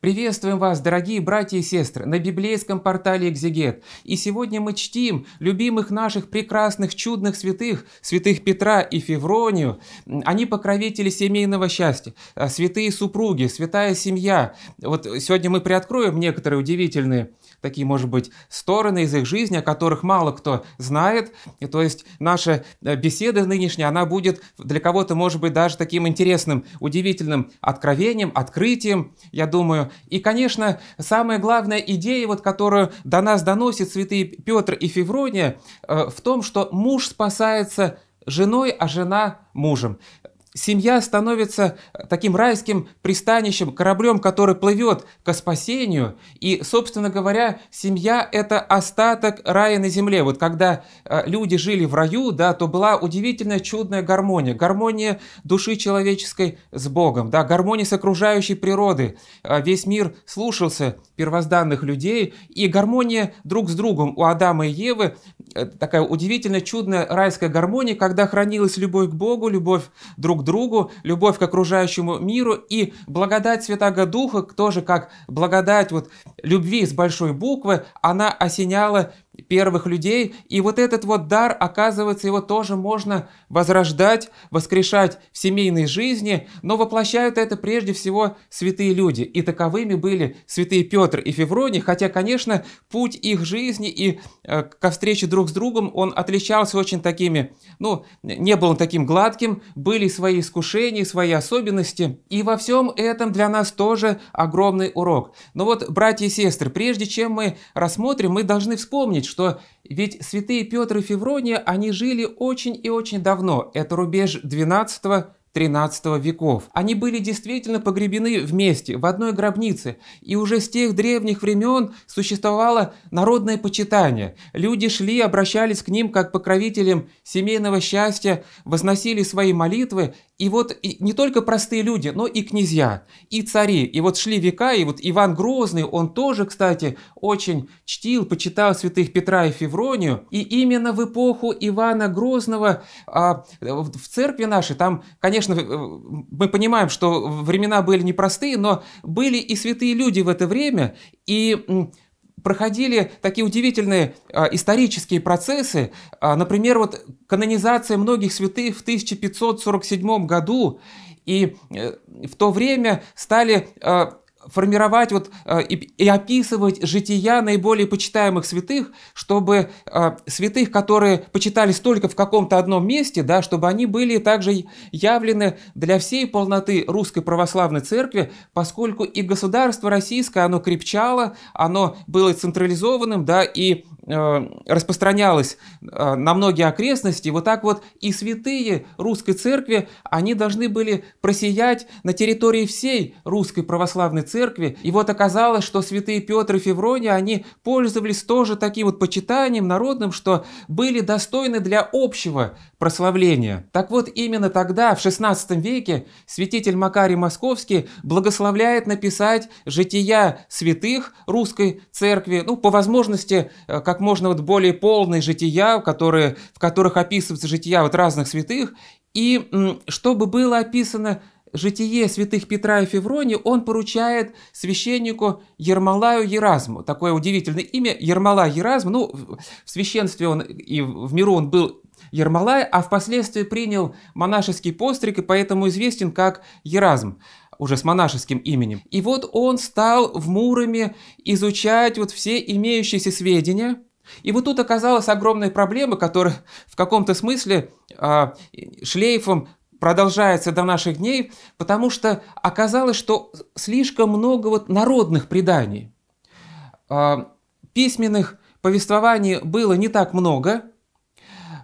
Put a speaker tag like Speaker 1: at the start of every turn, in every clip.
Speaker 1: Приветствуем вас, дорогие братья и сестры, на библейском портале «Экзегет». И сегодня мы чтим любимых наших прекрасных, чудных святых, святых Петра и Февронию. Они покровители семейного счастья, а, святые супруги, святая семья. Вот сегодня мы приоткроем некоторые удивительные такие, может быть, стороны из их жизни, о которых мало кто знает. И то есть наша э, беседа нынешняя, она будет для кого-то, может быть, даже таким интересным, удивительным откровением, открытием. Я думаю, и, конечно, самая главная идея, вот, которую до нас доносит святые Петр и Феврония, э, в том, что муж спасается женой, а жена мужем. Семья становится э, таким райским пристанищем, кораблем, который плывет ко спасению. И, собственно говоря, семья – это остаток рая на земле. Вот когда э, люди жили в раю, да, то была удивительная чудная гармония. Гармония души человеческой с Богом, да, гармония с окружающей природой. Э, весь мир слушался первозданных людей, и гармония друг с другом у Адама и Евы, э, такая удивительно чудная райская гармония, когда хранилась любовь к Богу, любовь друг к другу, любовь к окружающему миру, и благодать Святаго Духа, тоже как благодать вот любви с большой буквы, она осеняла первых людей. И вот этот вот дар, оказывается, его тоже можно возрождать, воскрешать в семейной жизни, но воплощают это прежде всего святые люди. И таковыми были святые Петр и Февроний, хотя, конечно, путь их жизни и э, ко встрече друг с другом, он отличался очень такими, ну, не был он таким гладким, были свои искушения, свои особенности. И во всем этом для нас тоже огромный урок. Но вот, братья и сестры, прежде чем мы рассмотрим, мы должны вспомнить, что ведь святые Петр и Феврония, они жили очень и очень давно, это рубеж 12 XIII веков. Они были действительно погребены вместе, в одной гробнице, и уже с тех древних времен существовало народное почитание. Люди шли, обращались к ним как покровителям семейного счастья, возносили свои молитвы и вот и не только простые люди, но и князья, и цари. И вот шли века, и вот Иван Грозный, он тоже, кстати, очень чтил, почитал святых Петра и Февронию. И именно в эпоху Ивана Грозного а, в церкви нашей, там, конечно, э, мы понимаем, что времена были непростые, но были и святые люди в это время, и проходили такие удивительные а, исторические процессы. А, например, вот канонизация многих святых в 1547 году, и э, в то время стали а, формировать вот, э, и, и описывать жития наиболее почитаемых святых, чтобы э, святых, которые почитались только в каком-то одном месте, да, чтобы они были также явлены для всей полноты русской православной церкви, поскольку и государство российское, оно крепчало, оно было централизованным, да, и Э, распространялось э, на многие окрестности, вот так вот и святые русской церкви, они должны были просиять на территории всей русской православной церкви. И вот оказалось, что святые Петр и Феврония, они пользовались тоже таким вот почитанием народным, что были достойны для общего прославления. Так вот, именно тогда, в XVI веке, святитель Макарий Московский благословляет написать жития святых русской церкви, ну, по возможности, э, как как можно вот более полные жития, которые, в которых описываются жития вот разных святых, и чтобы было описано житие святых Петра и Феврони, он поручает священнику Ермолаю Еразму. Такое удивительное имя Ермола Еразм. Ну, в священстве он и в миру он был Ермолай, а впоследствии принял монашеский постриг и поэтому известен как Еразм уже с монашеским именем. И вот он стал в Муроме изучать вот все имеющиеся сведения – и вот тут оказалась огромная проблема, которая в каком-то смысле а, шлейфом продолжается до наших дней, потому что оказалось, что слишком много вот народных преданий. А, письменных повествований было не так много.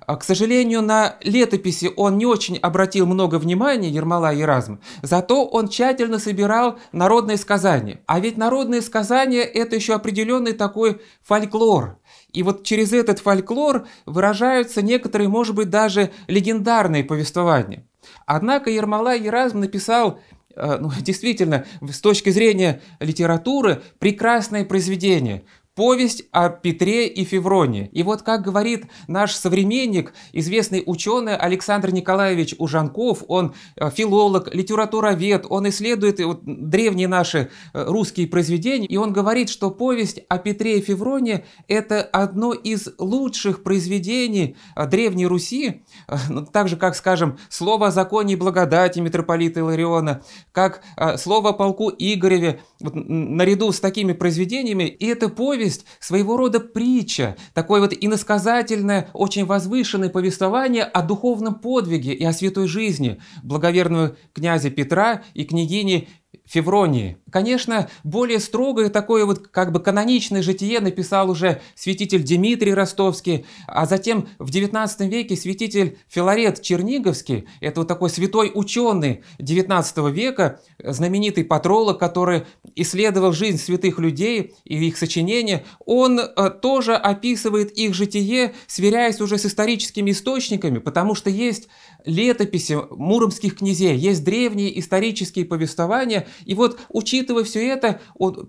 Speaker 1: А, к сожалению, на летописи он не очень обратил много внимания, Ермола и Еразм, зато он тщательно собирал народные сказания. А ведь народные сказания – это еще определенный такой фольклор – и вот через этот фольклор выражаются некоторые, может быть, даже легендарные повествования. Однако Ермолай Еразм написал э, ну, действительно, с точки зрения литературы, прекрасное произведение, Повесть о Петре и Февроне. И вот как говорит наш современник, известный ученый Александр Николаевич Ужанков, он э, филолог, литературовед, он исследует вот, древние наши э, русские произведения, и он говорит, что повесть о Петре и Февроне – это одно из лучших произведений э, Древней Руси, ну, так же, как, скажем, слово о законе и благодати митрополита Илариона, как слово о полку Игореве, вот, наряду с такими произведениями, и эта повесть повесть, своего рода притча, такое вот иносказательное, очень возвышенное повествование о духовном подвиге и о святой жизни благоверного князя Петра и княгини Февронии. Конечно, более строгое такое вот как бы каноничное житие написал уже святитель Дмитрий Ростовский, а затем в XIX веке святитель Филарет Черниговский, это вот такой святой ученый XIX века, знаменитый патролог, который исследовал жизнь святых людей и их сочинения, он э, тоже описывает их житие, сверяясь уже с историческими источниками, потому что есть летописи муромских князей, есть древние исторические повествования. И вот, учитывая все это,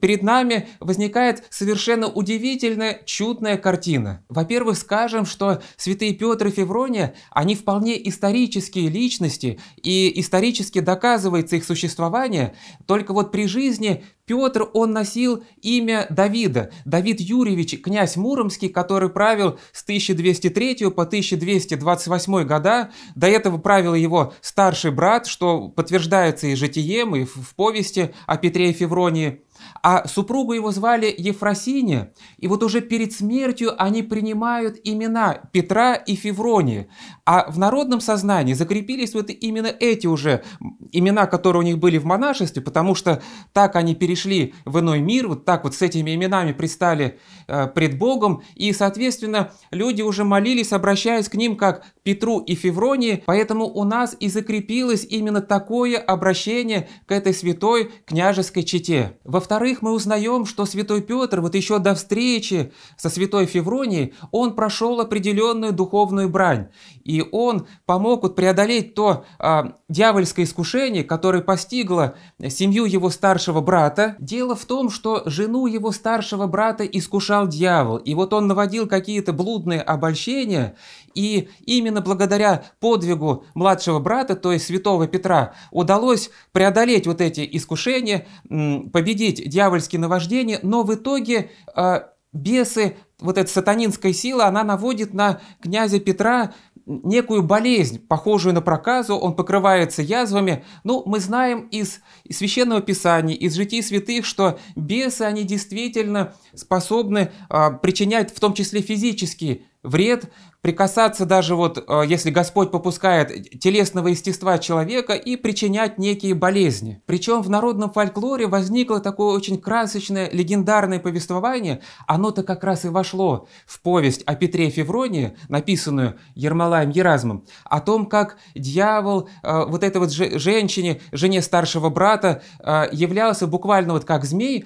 Speaker 1: перед нами возникает совершенно удивительная, чудная картина. Во-первых, скажем, что святые Петр и Феврония, они вполне исторические личности, и исторически доказывается их существование. Только вот при жизни Петр, он носил имя Давида, Давид Юрьевич, князь Муромский, который правил с 1203 по 1228 года. До этого правил его старший брат, что подтверждается и житием, и в повести о Петре и Февронии. А супругу его звали Ефросиния, и вот уже перед смертью они принимают имена Петра и Февронии. А в народном сознании закрепились вот именно эти уже имена, которые у них были в монашестве, потому что так они перешли в иной мир, вот так вот с этими именами пристали э, пред Богом, и, соответственно, люди уже молились, обращаясь к ним как к Петру и Февронии, поэтому у нас и закрепилось именно такое обращение к этой святой княжеской чете. Во во-вторых, мы узнаем, что святой Петр вот еще до встречи со святой Февронией, он прошел определенную духовную брань. И он помог вот преодолеть то а, дьявольское искушение, которое постигло семью его старшего брата. Дело в том, что жену его старшего брата искушал дьявол. И вот он наводил какие-то блудные обольщения. И именно благодаря подвигу младшего брата, то есть святого Петра, удалось преодолеть вот эти искушения, победить дьявольские наваждения. Но в итоге а, бесы вот эта сатанинская сила, она наводит на князя Петра некую болезнь, похожую на проказу, он покрывается язвами. Ну, мы знаем из Священного Писания, из житий святых, что бесы, они действительно способны а, причинять в том числе физические вред, прикасаться даже вот, э, если Господь попускает телесного естества человека и причинять некие болезни. Причем в народном фольклоре возникло такое очень красочное легендарное повествование, оно-то как раз и вошло в повесть о Петре Февронии, написанную Ермолаем Еразмом, о том, как дьявол э, вот этой вот женщине, жене старшего брата, э, являлся буквально вот как змей,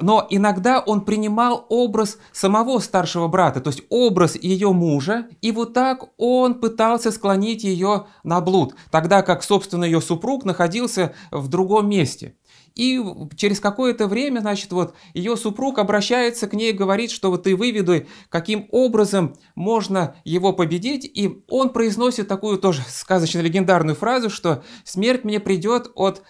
Speaker 1: но иногда он принимал образ самого старшего брата, то есть образ ее мужа, и вот так он пытался склонить ее на блуд, тогда как, собственно, ее супруг находился в другом месте. И через какое-то время, значит, вот ее супруг обращается к ней и говорит, что вот ты выведай, каким образом можно его победить. И он произносит такую тоже сказочно-легендарную фразу, что «смерть мне придет от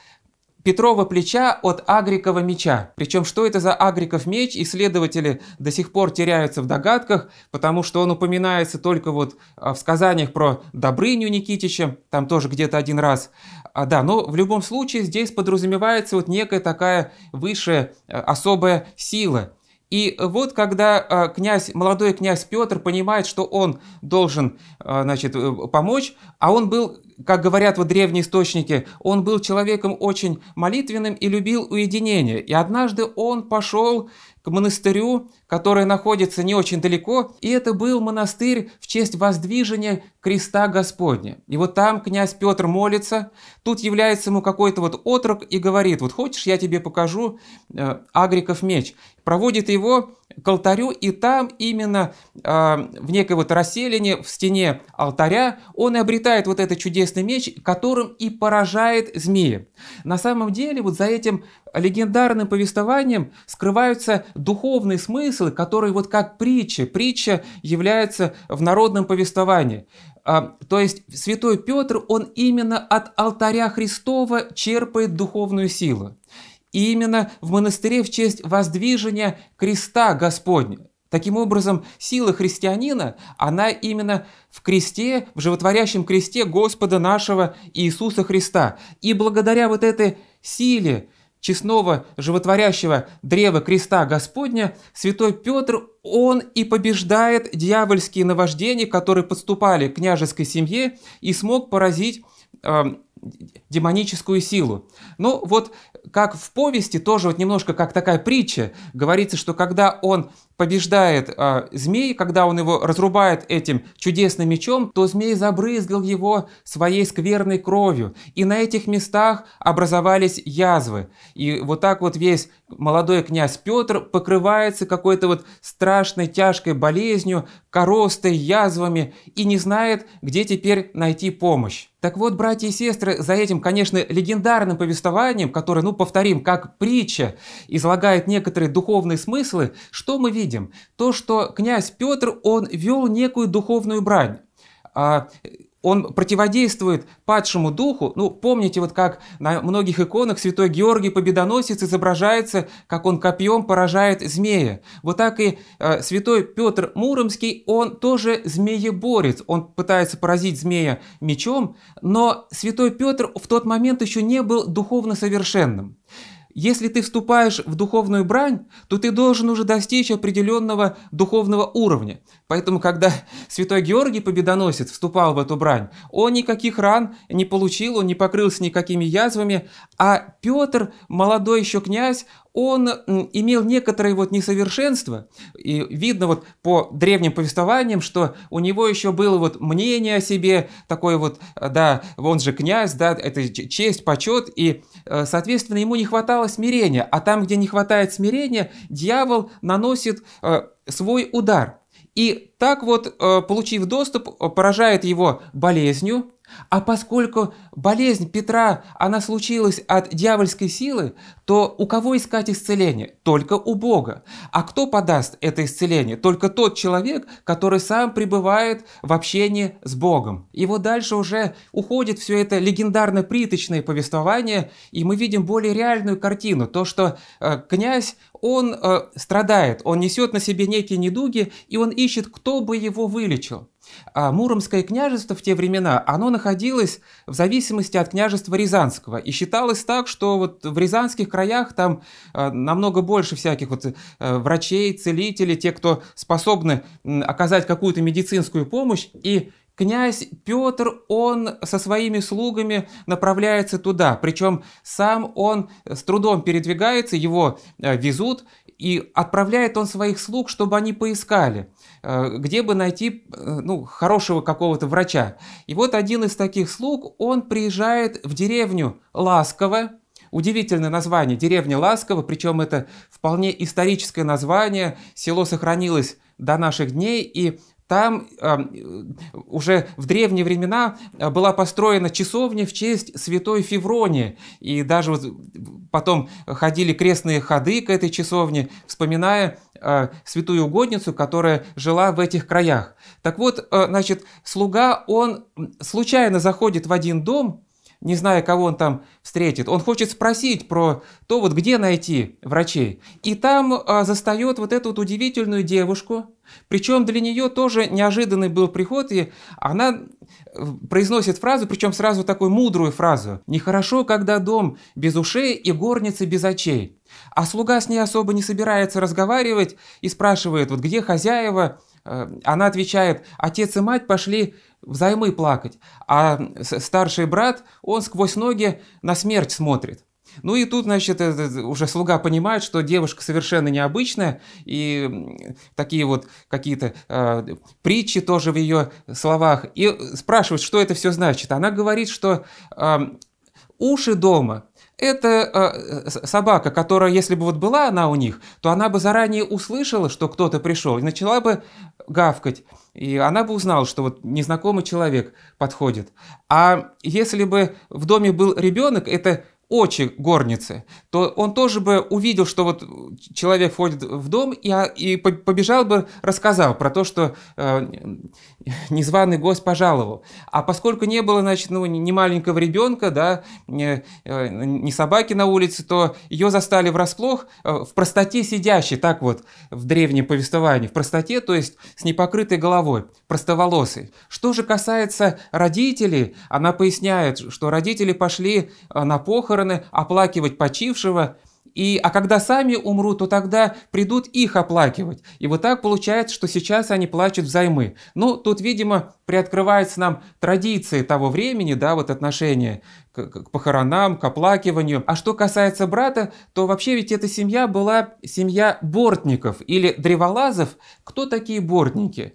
Speaker 1: Петрова плеча от Агрикова меча. Причем, что это за Агриков меч, исследователи до сих пор теряются в догадках, потому что он упоминается только вот а, в сказаниях про Добрыню Никитича, там тоже где-то один раз. А, да, но в любом случае здесь подразумевается вот некая такая высшая э, особая сила. И вот когда а, князь, молодой князь Петр понимает, что он должен а, значит, э, помочь, а он был как говорят вот древние источники, он был человеком очень молитвенным и любил уединение. И однажды он пошел к монастырю, который находится не очень далеко, и это был монастырь в честь воздвижения креста Господня. И вот там князь Петр молится, тут является ему какой-то вот отрок и говорит, вот хочешь, я тебе покажу э, Агриков меч. Проводит его к алтарю, и там именно а, в некой вот расселине в стене алтаря он и обретает вот этот чудесный меч, которым и поражает змеи. На самом деле вот за этим легендарным повествованием скрываются духовные смыслы, которые вот как притча. Притча является в народном повествовании. А, то есть святой Петр, он именно от алтаря Христова черпает духовную силу именно в монастыре в честь воздвижения креста Господня. Таким образом, сила христианина, она именно в кресте, в животворящем кресте Господа нашего Иисуса Христа. И благодаря вот этой силе честного животворящего древа креста Господня, святой Петр, он и побеждает дьявольские наваждения, которые подступали к княжеской семье, и смог поразить э, демоническую силу. Но ну вот как в повести, тоже вот немножко как такая притча, говорится, что когда он побеждает э, змей, когда он его разрубает этим чудесным мечом, то змей забрызгал его своей скверной кровью. И на этих местах образовались язвы. И вот так вот весь молодой князь Петр покрывается какой-то вот страшной тяжкой болезнью, коростой, язвами и не знает, где теперь найти помощь. Так вот, братья и сестры, за этим, конечно, легендарным повествованием, которое, ну, повторим, как притча, излагает некоторые духовные смыслы, что мы видим? То, что князь Петр, он вел некую духовную брань. А, он противодействует падшему духу. Ну, помните, вот как на многих иконах святой Георгий Победоносец изображается, как он копьем поражает змея. Вот так и э, святой Петр Муромский, он тоже змееборец. Он пытается поразить змея мечом, но святой Петр в тот момент еще не был духовно совершенным. Если ты вступаешь в духовную брань, то ты должен уже достичь определенного духовного уровня. Поэтому, когда святой Георгий Победоносец вступал в эту брань, он никаких ран не получил, он не покрылся никакими язвами, а Петр, молодой еще князь, он имел некоторые вот несовершенства, и видно вот по древним повествованиям, что у него еще было вот мнение о себе, такое вот, да, он же князь, да, это честь, почет, и, э, соответственно, ему не хватало смирения, а там, где не хватает смирения, дьявол наносит э, свой удар. И так вот, э, получив доступ, э, поражает его болезнью, а поскольку болезнь Петра, она случилась от дьявольской силы, то у кого искать исцеление? Только у Бога. А кто подаст это исцеление? Только тот человек, который сам пребывает в общении с Богом. И вот дальше уже уходит все это легендарно-приточное повествование, и мы видим более реальную картину. То, что э, князь, он э, страдает, он несет на себе некие недуги, и он ищет, кто бы его вылечил. А Муромское княжество в те времена, оно находилось в зависимости от княжества Рязанского. И считалось так, что вот в рязанских краях там э, намного больше всяких вот э, врачей, целителей, те, кто способны э, оказать какую-то медицинскую помощь. И князь Петр, он со своими слугами направляется туда. Причем сам он с трудом передвигается, его э, везут, и отправляет он своих слуг, чтобы они поискали. Э, где бы найти э, ну, хорошего какого-то врача. И вот один из таких слуг, он приезжает в деревню Ласково, Удивительное название, деревня Ласково, причем это вполне историческое название, село сохранилось до наших дней, и там э, уже в древние времена э, была построена часовня в честь святой Февронии. И даже вот потом ходили крестные ходы к этой часовне, вспоминая а, святую угодницу, которая жила в этих краях. Так вот, э, значит, слуга, он случайно заходит в один дом, не зная, кого он там встретит. Он хочет спросить про то, вот где найти врачей. И там э, застает вот эту вот удивительную девушку. Причем для нее тоже неожиданный был приход, и она э, произносит фразу, причем сразу такую мудрую фразу. «Нехорошо, когда дом без ушей и горница без очей». А слуга с ней особо не собирается разговаривать и спрашивает, вот где хозяева? Э, она отвечает, отец и мать пошли взаймы плакать, а старший брат, он сквозь ноги на смерть смотрит. Ну и тут, значит, э, э, уже слуга понимает, что девушка совершенно необычная, и такие вот какие-то э, притчи тоже в ее словах. И спрашивает, что это все значит. Она говорит, что э, уши дома это э, собака, которая, если бы вот была она у них, то она бы заранее услышала, что кто-то пришел, и начала бы гавкать, и она бы узнала, что вот незнакомый человек подходит. А если бы в доме был ребенок, это очи горницы, то он тоже бы увидел, что вот человек входит в дом и, а, и побежал бы, рассказал про то, что э, незваный гость пожаловал. А поскольку не было, значит, ну, ни маленького ребенка, да, ни, э, ни собаки на улице, то ее застали врасплох э, в простоте сидящей, так вот в древнем повествовании, в простоте, то есть с непокрытой головой, простоволосой. Что же касается родителей, она поясняет, что родители пошли э, на похороны, стороны оплакивать почившего, и, а когда сами умрут, то тогда придут их оплакивать. И вот так получается, что сейчас они плачут взаймы. Ну, тут, видимо, приоткрывается нам традиции того времени, да, вот отношение к, к похоронам, к оплакиванию. А что касается брата, то вообще ведь эта семья была семья бортников или древолазов. Кто такие бортники?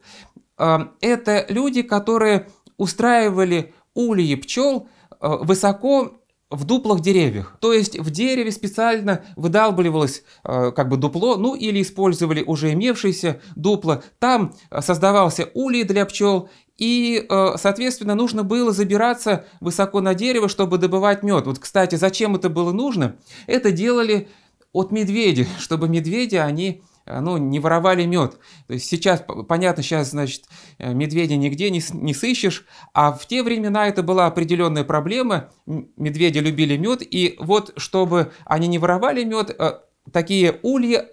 Speaker 1: А, это люди, которые устраивали ульи пчел а, высоко в дуплах деревьев. То есть в дереве специально выдалбливалось э, как бы дупло, ну или использовали уже имевшиеся дупла. Там э, создавался улей для пчел, и, э, соответственно, нужно было забираться высоко на дерево, чтобы добывать мед. Вот, кстати, зачем это было нужно? Это делали от медведя, чтобы медведи, они Э, ну, не воровали мед. То есть сейчас, понятно, сейчас, значит, э, медведя нигде не, не сыщешь, а в те времена это была определенная проблема. Медведи любили мед, и вот, чтобы они не воровали мед, э, такие ульи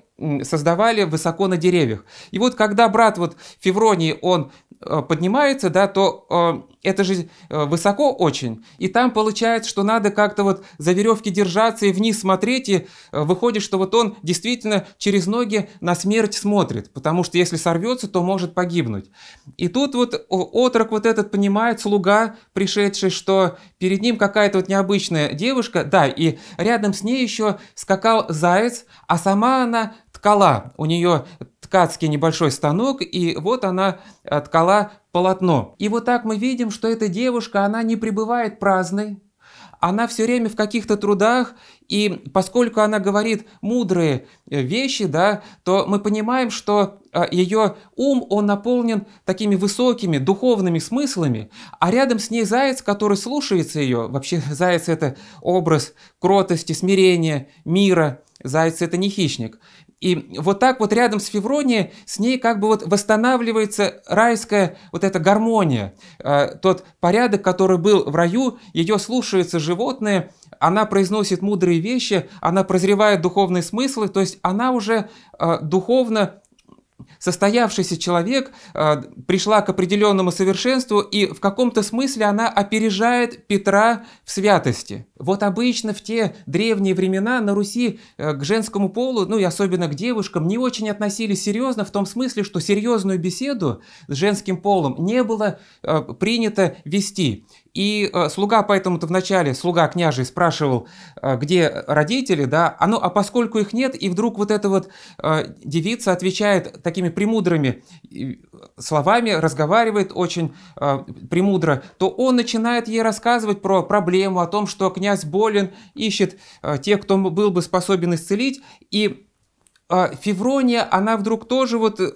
Speaker 1: создавали высоко на деревьях. И вот когда брат вот Февроний, он поднимается, да, то это же э, высоко очень. И там получается, что надо как-то вот за веревки держаться и вниз смотреть, и э, выходит, что вот он действительно через ноги на смерть смотрит, потому что если сорвется, то может погибнуть. И тут вот отрок вот этот понимает, слуга пришедший, что перед ним какая-то вот необычная девушка, да, и рядом с ней еще скакал заяц, а сама она ткала. У нее ткацкий небольшой станок, и вот она ткала полотно. И вот так мы видим, что эта девушка, она не пребывает праздной, она все время в каких-то трудах, и поскольку она говорит мудрые э, вещи, да, то мы понимаем, что э, ее ум, он наполнен такими высокими духовными смыслами, а рядом с ней заяц, который слушается ее, вообще заяц это образ кротости, смирения, мира, заяц это не хищник, и вот так вот рядом с Февронией, с ней как бы вот восстанавливается райская вот эта гармония. Э, тот порядок, который был в раю, ее слушаются животные, она произносит мудрые вещи, она прозревает духовные смыслы, то есть она уже э, духовно состоявшийся человек э, пришла к определенному совершенству, и в каком-то смысле она опережает Петра в святости. Вот обычно в те древние времена на Руси э, к женскому полу, ну и особенно к девушкам, не очень относились серьезно в том смысле, что серьезную беседу с женским полом не было э, принято вести. И э, слуга поэтому-то вначале, слуга княжий спрашивал, э, где родители, да, а, ну, а поскольку их нет, и вдруг вот эта вот э, девица отвечает такими премудрыми словами, разговаривает очень э, премудро, то он начинает ей рассказывать про проблему, о том, что князь болен, ищет тех, кто был бы способен исцелить, и а Феврония, она вдруг тоже вот э,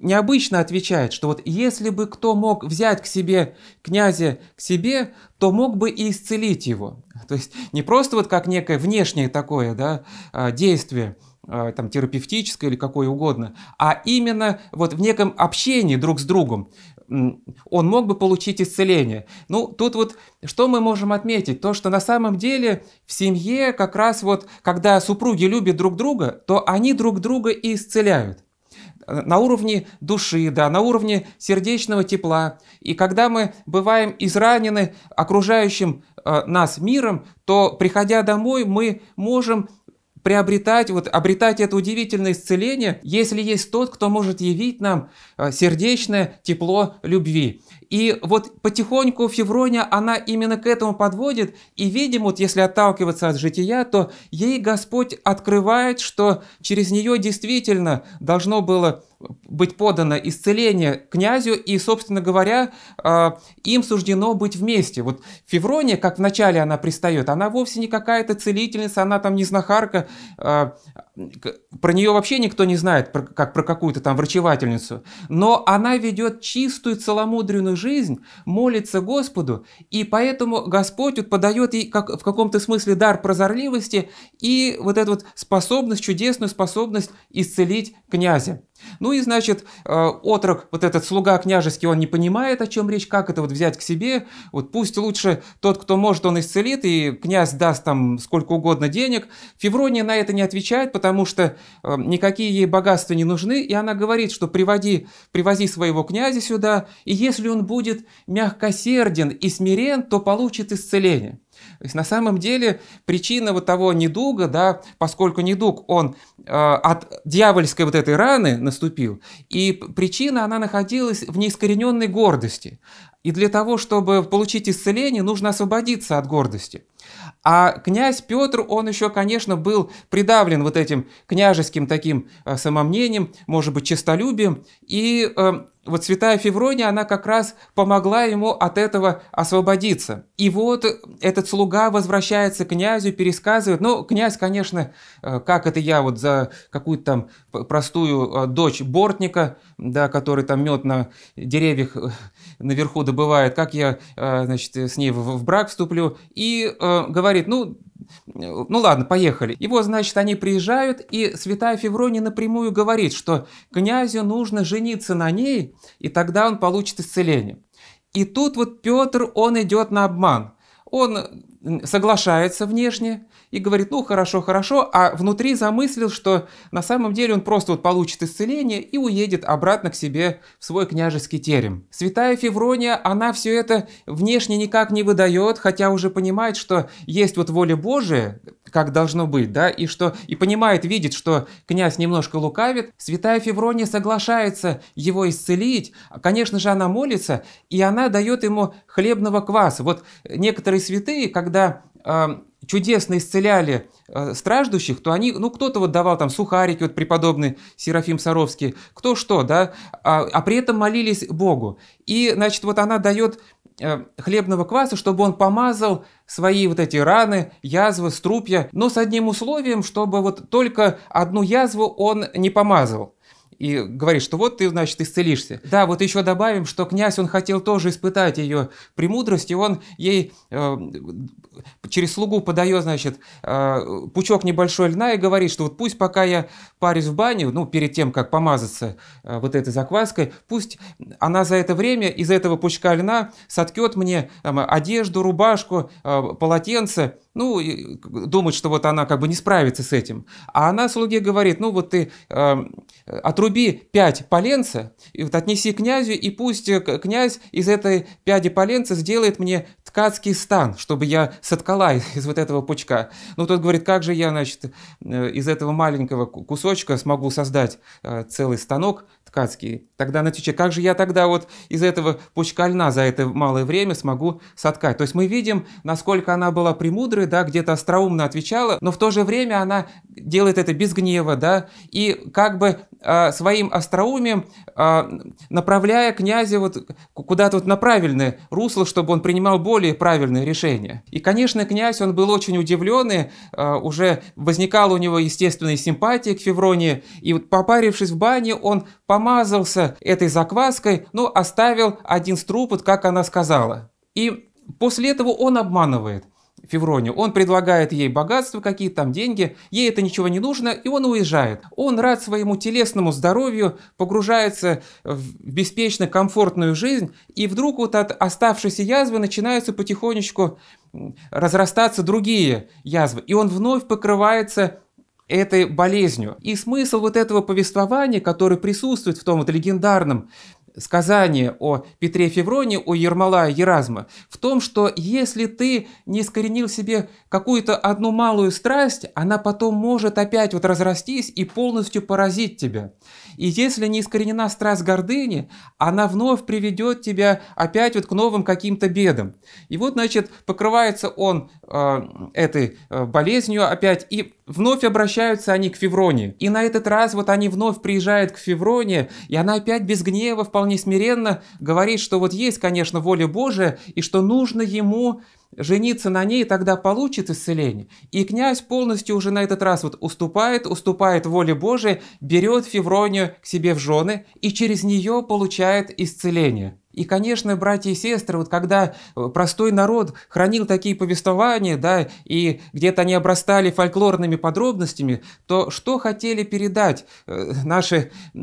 Speaker 1: необычно отвечает, что вот если бы кто мог взять к себе князя к себе, то мог бы и исцелить его. То есть не просто вот как некое внешнее такое да, а, действие, а, там, терапевтическое или какое угодно, а именно вот в неком общении друг с другом он мог бы получить исцеление. Ну, тут вот что мы можем отметить? То, что на самом деле в семье как раз вот, когда супруги любят друг друга, то они друг друга и исцеляют на уровне души, да, на уровне сердечного тепла. И когда мы бываем изранены окружающим э, нас миром, то приходя домой, мы можем приобретать, вот обретать это удивительное исцеление, если есть тот, кто может явить нам а, сердечное тепло любви. И вот потихоньку Феврония, она именно к этому подводит, и видимо, вот если отталкиваться от жития, то ей Господь открывает, что через нее действительно должно было быть подано исцеление князю, и, собственно говоря, а, им суждено быть вместе. Вот Феврония, как вначале она пристает, она вовсе не какая-то целительница, она там не знахарка, а, про нее вообще никто не знает, как про какую-то там врачевательницу, но она ведет чистую целомудренную жизнь, молится Господу, и поэтому Господь вот подает ей как, в каком-то смысле дар прозорливости и вот эту вот способность, чудесную способность исцелить князя. Ну и, значит, э, отрок, вот этот слуга княжеский, он не понимает, о чем речь, как это вот взять к себе. Вот пусть лучше тот, кто может, он исцелит, и князь даст там сколько угодно денег. Феврония на это не отвечает, потому что э, никакие ей богатства не нужны, и она говорит, что приводи, привози своего князя сюда, и если он будет мягкосерден и смирен, то получит исцеление. То есть на самом деле причина вот того недуга, да, поскольку недуг, он э, от дьявольской вот этой раны наступил, и причина, она находилась в неискорененной гордости. И для того, чтобы получить исцеление, нужно освободиться от гордости. А князь Петр, он еще, конечно, был придавлен вот этим княжеским таким э, самомнением, может быть, честолюбием. И э, вот святая Феврония, она как раз помогла ему от этого освободиться. И вот этот слуга возвращается к князю, пересказывает. Ну, князь, конечно, э, как это я вот за какую-то там простую э, дочь бортника, да, который там мед на деревьях наверху добывает, как я, э, значит, с ней в брак вступлю, и э, говорит, ну, ну ладно, поехали. И вот, значит, они приезжают, и святая Феврония напрямую говорит, что князю нужно жениться на ней, и тогда он получит исцеление. И тут вот Петр, он идет на обман. Он соглашается внешне и говорит, ну хорошо, хорошо, а внутри замыслил, что на самом деле он просто вот получит исцеление и уедет обратно к себе в свой княжеский терем. Святая Феврония, она все это внешне никак не выдает, хотя уже понимает, что есть вот воля Божия, как должно быть, да, и что и понимает, видит, что князь немножко лукавит, святая Феврония соглашается его исцелить, а, конечно же, она молится, и она дает ему хлебного кваса. Вот некоторые святые, когда э, чудесно исцеляли э, страждущих, то они, ну, кто-то вот давал там сухарики, вот преподобный Серафим Саровский, кто что, да, а, а при этом молились Богу. И, значит, вот она дает Э, хлебного кваса, чтобы он помазал свои вот эти раны, язвы, струпья, но с одним условием, чтобы вот только одну язву он не помазал и говорит, что вот ты, значит, исцелишься. Да, вот еще добавим, что князь, он хотел тоже испытать ее премудрость, и он ей э, через слугу подает, значит, э, пучок небольшой льна и говорит, что вот пусть пока я парюсь в баню, ну, перед тем, как помазаться э, вот этой закваской, пусть она за это время из этого пучка льна соткет мне э, одежду, рубашку, э, полотенце, ну, думать, что вот она как бы не справится с этим. А она слуге говорит, ну вот ты э, отруби пять поленца, и вот отнеси князю, и пусть э, князь из этой пяди поленца сделает мне ткацкий стан, чтобы я соткала из, из вот этого пучка. Ну, тот говорит, как же я, значит, э, из этого маленького кусочка смогу создать э, целый станок ткацкий. Тогда она течет, как же я тогда вот из этого пучка льна за это малое время смогу соткать. То есть мы видим, насколько она была премудрой, игры, да, где-то остроумно отвечала, но в то же время она делает это без гнева, да, и как бы э, своим остроумием э, направляя князя вот куда-то вот на правильное русло, чтобы он принимал более правильные решения. И, конечно, князь, он был очень удивленный, э, уже возникала у него естественная симпатия к Февронии, и вот попарившись в бане, он помазался этой закваской, но ну, оставил один струпот, как она сказала. И после этого он обманывает. Февронию. Он предлагает ей богатство, какие то там деньги, ей это ничего не нужно, и он уезжает. Он рад своему телесному здоровью, погружается в беспечно комфортную жизнь, и вдруг вот от оставшейся язвы начинаются потихонечку разрастаться другие язвы. И он вновь покрывается этой болезнью. И смысл вот этого повествования, который присутствует в том вот легендарном сказание о Петре Февроне, о Ермолае Еразма в том, что если ты не искоренил себе какую-то одну малую страсть, она потом может опять вот разрастись и полностью поразить тебя. И если не искоренена страсть гордыни, она вновь приведет тебя опять вот к новым каким-то бедам. И вот, значит, покрывается он э, этой э, болезнью опять, и вновь обращаются они к Февроне. И на этот раз вот они вновь приезжают к Февроне, и она опять без гнева, вполне смиренно говорит, что вот есть, конечно, воля Божия, и что нужно ему жениться на ней, тогда получит исцеление. И князь полностью уже на этот раз вот уступает, уступает воле Божией, берет Февронию к себе в жены и через нее получает исцеление. И, конечно, братья и сестры, вот когда э, простой народ хранил такие повествования, да, и где-то они обрастали фольклорными подробностями, то что хотели передать э, наши, э,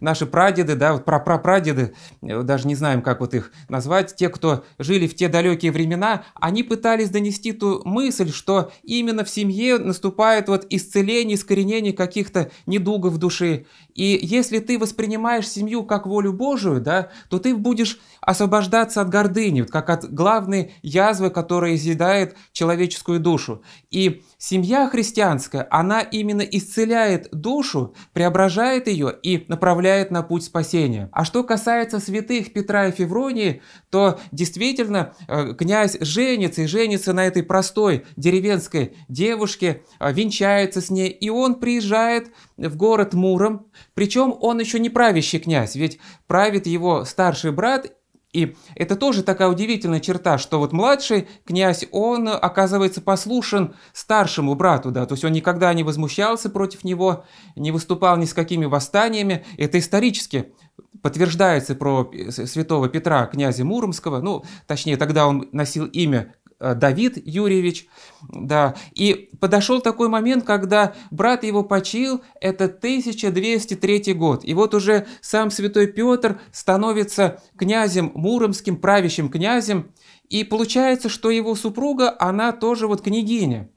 Speaker 1: наши прадеды, да, вот прапрапрадеды, даже не знаем, как вот их назвать, те, кто жили в те далекие времена, они пытались донести ту мысль, что именно в семье наступает вот исцеление, искоренение каких-то недугов души. И если ты воспринимаешь семью как волю Божию, да, то ты будешь лишь освобождаться от гордыни, как от главной язвы, которая изъедает человеческую душу. И Семья христианская, она именно исцеляет душу, преображает ее и направляет на путь спасения. А что касается святых Петра и Февронии, то действительно э, князь женится и женится на этой простой деревенской девушке, э, венчается с ней, и он приезжает в город Муром. Причем он еще не правящий князь, ведь правит его старший брат, и это тоже такая удивительная черта, что вот младший князь, он оказывается послушен старшему брату, да, то есть он никогда не возмущался против него, не выступал ни с какими восстаниями, это исторически подтверждается про э, святого Петра, князя Муромского, ну, точнее, тогда он носил имя Э, Давид Юрьевич, да, и подошел такой момент, когда брат его почил, это 1203 год, и вот уже сам святой Петр становится князем муромским, правящим князем, и получается, что его супруга, она тоже вот княгиня,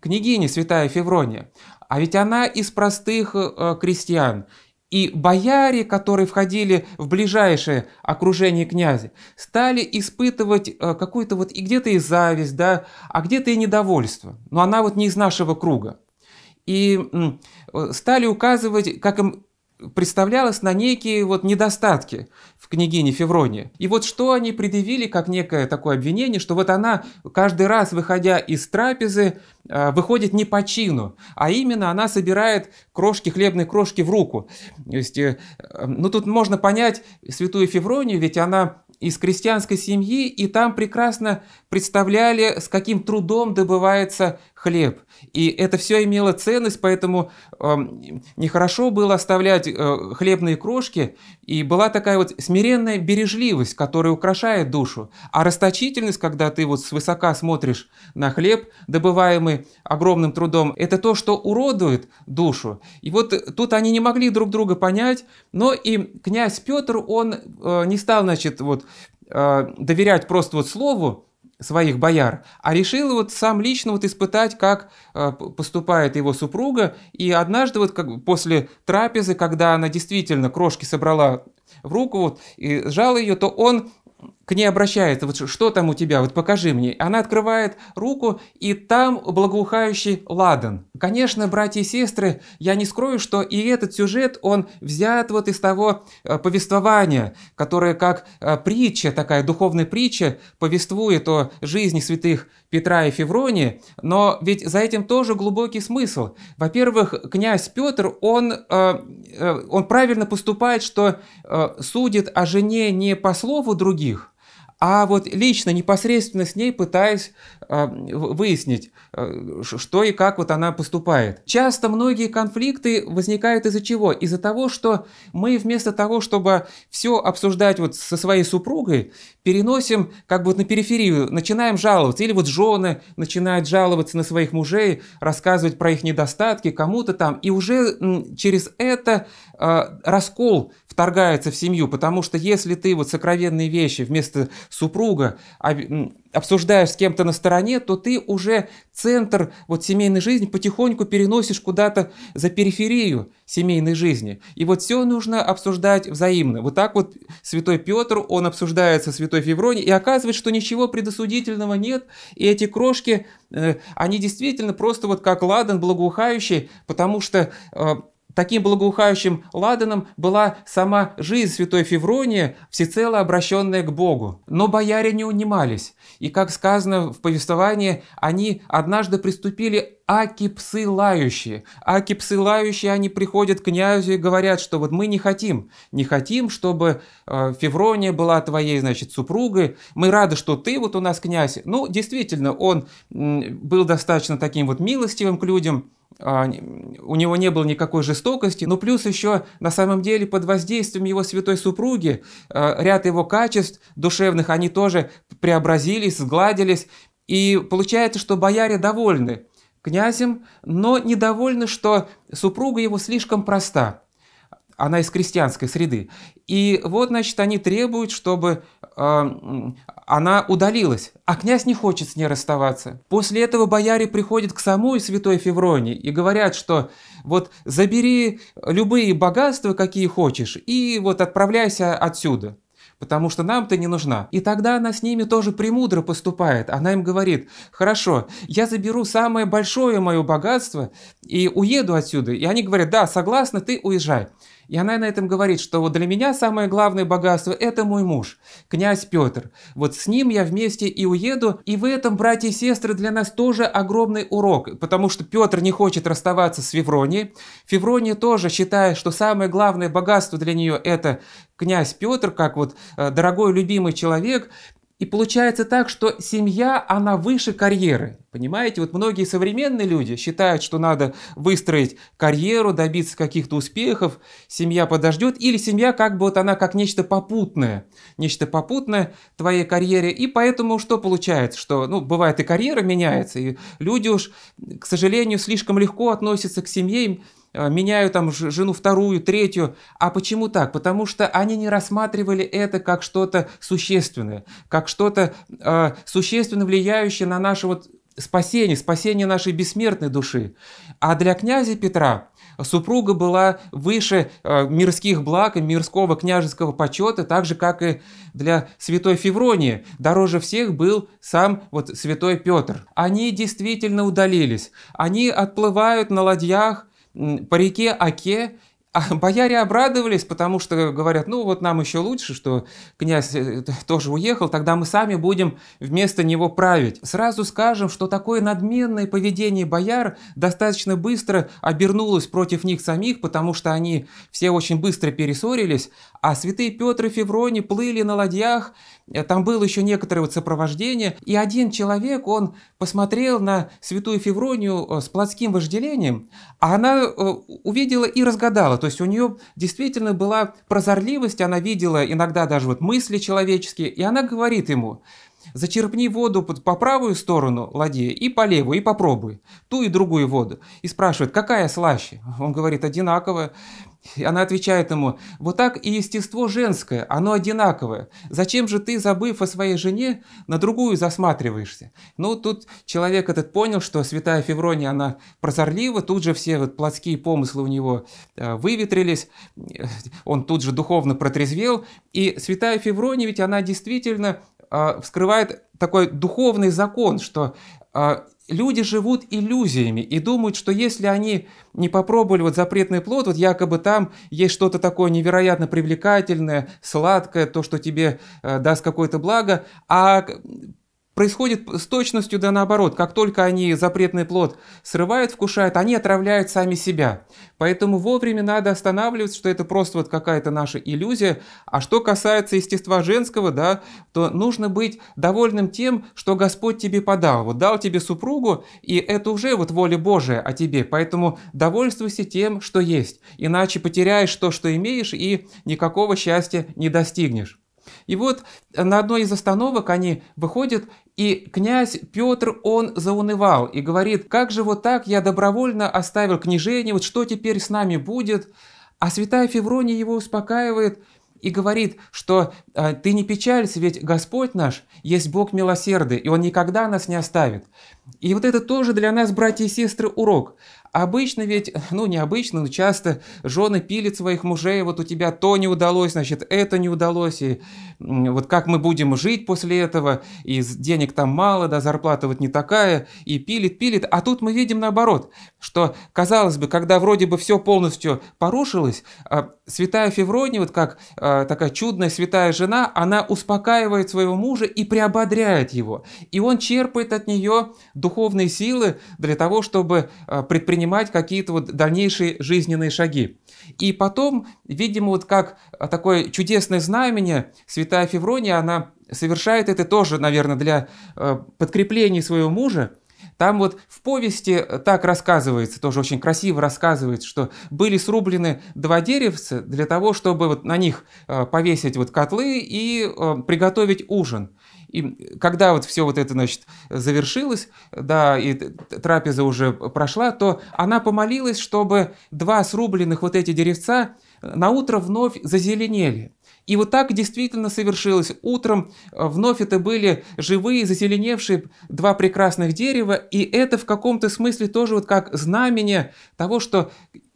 Speaker 1: княгиня святая Феврония, а ведь она из простых э, крестьян, и бояре, которые входили в ближайшее окружение князя, стали испытывать э, какую-то вот и где-то и зависть, да, а где-то и недовольство. Но она вот не из нашего круга. И э, стали указывать, как им представлялось на некие вот недостатки в княгине Февроне. И вот что они предъявили как некое такое обвинение, что вот она каждый раз, выходя из трапезы, а, выходит не по чину, а именно она собирает крошки, хлебные крошки в руку. То есть, э, ну тут можно понять святую Февронию, ведь она из крестьянской семьи, и там прекрасно представляли, с каким трудом добывается хлеб. И это все имело ценность, поэтому э, нехорошо было оставлять э, хлебные крошки. И была такая вот смиренная бережливость, которая украшает душу. А расточительность, когда ты вот свысока смотришь на хлеб, добываемый огромным трудом, это то, что уродует душу. И вот тут они не могли друг друга понять, но и князь Петр, он э, не стал, значит, вот э, доверять просто вот слову, своих бояр, а решил вот сам лично вот испытать, как э, поступает его супруга. И однажды вот как после трапезы, когда она действительно крошки собрала в руку вот, и сжала ее, то он к ней обращается, вот что там у тебя, вот покажи мне. Она открывает руку, и там благоухающий ладан. Конечно, братья и сестры, я не скрою, что и этот сюжет, он взят вот из того э, повествования, которое как э, притча, такая духовная притча, повествует о жизни святых Петра и Февронии, но ведь за этим тоже глубокий смысл. Во-первых, князь Петр, он, э, он правильно поступает, что судит о жене не по слову других, а вот лично, непосредственно с ней пытаясь э, а, выяснить, э, что и как вот она поступает. Часто многие конфликты возникают из-за чего? Из-за того, что мы вместо того, чтобы все обсуждать вот со своей супругой, переносим как бы вот на периферию, начинаем жаловаться. Или вот жены начинают жаловаться на своих мужей, рассказывать про их недостатки кому-то там. И уже через это э, раскол вторгается в семью, потому что если ты вот сокровенные вещи вместо супруга, обсуждаешь с кем-то на стороне, то ты уже центр вот семейной жизни потихоньку переносишь куда-то за периферию семейной жизни. И вот все нужно обсуждать взаимно. Вот так вот святой Петр, он обсуждается со святой Феврони, и оказывается, что ничего предосудительного нет, и эти крошки, э, они действительно просто вот как ладан благоухающий, потому что э, Таким благоухающим ладаном была сама жизнь святой Февронии, всецело обращенная к Богу. Но бояре не унимались, и, как сказано в повествовании, они однажды приступили аки псы лающие. Аки псы лающие, они приходят к князю и говорят, что вот мы не хотим, не хотим, чтобы э, Феврония была твоей, значит, супругой. Мы рады, что ты вот у нас князь. Ну, действительно, он был достаточно таким вот милостивым к людям, а, у него не было никакой жестокости, но плюс еще на самом деле под воздействием его святой супруги а, ряд его качеств душевных, они тоже преобразились, сгладились, и получается, что бояре довольны князем, но недовольны, что супруга его слишком проста. Она из крестьянской среды. И вот, значит, они требуют, чтобы а, она удалилась, а князь не хочет с ней расставаться. После этого бояре приходят к самой святой Февронии и говорят, что вот забери любые богатства, какие хочешь, и вот отправляйся отсюда потому что нам ты не нужна. И тогда она с ними тоже премудро поступает. Она им говорит, хорошо, я заберу самое большое мое богатство и уеду отсюда. И они говорят, да, согласна, ты уезжай. И она на этом говорит, что вот для меня самое главное богатство – это мой муж, князь Петр. Вот с ним я вместе и уеду, и в этом, братья и сестры, для нас тоже огромный урок, потому что Петр не хочет расставаться с Февронией. Феврония тоже считает, что самое главное богатство для нее – это князь Петр, как вот э, дорогой любимый человек, и получается так, что семья, она выше карьеры. Понимаете, вот многие современные люди считают, что надо выстроить карьеру, добиться каких-то успехов, семья подождет, или семья как бы вот она как нечто попутное, нечто попутное твоей карьере. И поэтому что получается, что, ну, бывает и карьера меняется, и люди уж, к сожалению, слишком легко относятся к семьям. Э, меняю там жену вторую, третью. А почему так? Потому что они не рассматривали это как что-то существенное, как что-то э, существенно влияющее на наше вот спасение, спасение нашей бессмертной души. А для князя Петра супруга была выше э, мирских благ и мирского княжеского почета, так же, как и для святой Февронии. Дороже всех был сам вот святой Петр. Они действительно удалились. Они отплывают на ладьях по реке Оке а бояре обрадовались, потому что говорят, ну вот нам еще лучше, что князь э, тоже уехал, тогда мы сами будем вместо него править. Сразу скажем, что такое надменное поведение бояр достаточно быстро обернулось против них самих, потому что они все очень быстро пересорились. а святые Петр и Феврони плыли на ладьях, Э, там было еще некоторое вот сопровождение. И один человек, он посмотрел на святую Февронию э, с плотским вожделением, а она э, увидела и разгадала. То есть у нее действительно была прозорливость, она видела иногда даже вот мысли человеческие, и она говорит ему, Зачерпни воду по правую сторону ладьи и по левую, и попробуй. Ту и другую воду. И спрашивает, какая слаще? Он говорит, одинаковая. И она отвечает ему, вот так и естество женское, оно одинаковое. Зачем же ты, забыв о своей жене, на другую засматриваешься? Ну, тут человек этот понял, что святая Феврония, она прозорлива, тут же все вот плотские помыслы у него э, выветрились, он тут же духовно протрезвел. И святая Феврония ведь она действительно а, вскрывает такой духовный закон, что а, люди живут иллюзиями и думают, что если они не попробовали вот запретный плод, вот якобы там есть что-то такое невероятно привлекательное, сладкое, то, что тебе э, даст какое-то благо, а происходит с точностью да наоборот. Как только они запретный плод срывают, вкушают, они отравляют сами себя. Поэтому вовремя надо останавливаться, что это просто вот какая-то наша иллюзия. А что касается естества женского, да, то нужно быть довольным тем, что Господь тебе подал. Вот дал тебе супругу, и это уже вот воля Божия о тебе. Поэтому довольствуйся тем, что есть. Иначе потеряешь то, что имеешь, и никакого счастья не достигнешь. И вот на одной из остановок они выходят, и князь Петр, он заунывал и говорит, как же вот так я добровольно оставил княжение, вот что теперь с нами будет? А святая Феврония его успокаивает и говорит, что «А, ты не печалься, ведь Господь наш есть Бог милосердный, и Он никогда нас не оставит. И вот это тоже для нас, братья и сестры, урок. Обычно ведь, ну необычно но часто жены пилят своих мужей, вот у тебя то не удалось, значит, это не удалось, и вот как мы будем жить после этого, и денег там мало, да, зарплата вот не такая, и пилит, пилит. А тут мы видим наоборот, что, казалось бы, когда вроде бы все полностью порушилось, а святая Феврония, вот как э, такая чудная святая жена, она успокаивает своего мужа и приободряет его. И он черпает от нее духовные силы для того, чтобы э, предпринимать какие-то вот дальнейшие жизненные шаги. И потом, видимо, вот как э, такое чудесное знамение, святая Феврония, она совершает это тоже, наверное, для э, подкрепления своего мужа, там вот в повести э, так рассказывается, тоже очень красиво рассказывается, что были срублены два деревца для того, чтобы вот на них э, повесить вот котлы и э, приготовить ужин. И когда вот все вот это, значит, завершилось, да, и трапеза уже прошла, то она помолилась, чтобы два срубленных вот эти деревца на утро вновь зазеленели. И вот так действительно совершилось. Утром э, вновь это были живые, зазеленевшие два прекрасных дерева, и это в каком-то смысле тоже вот как знамение того, что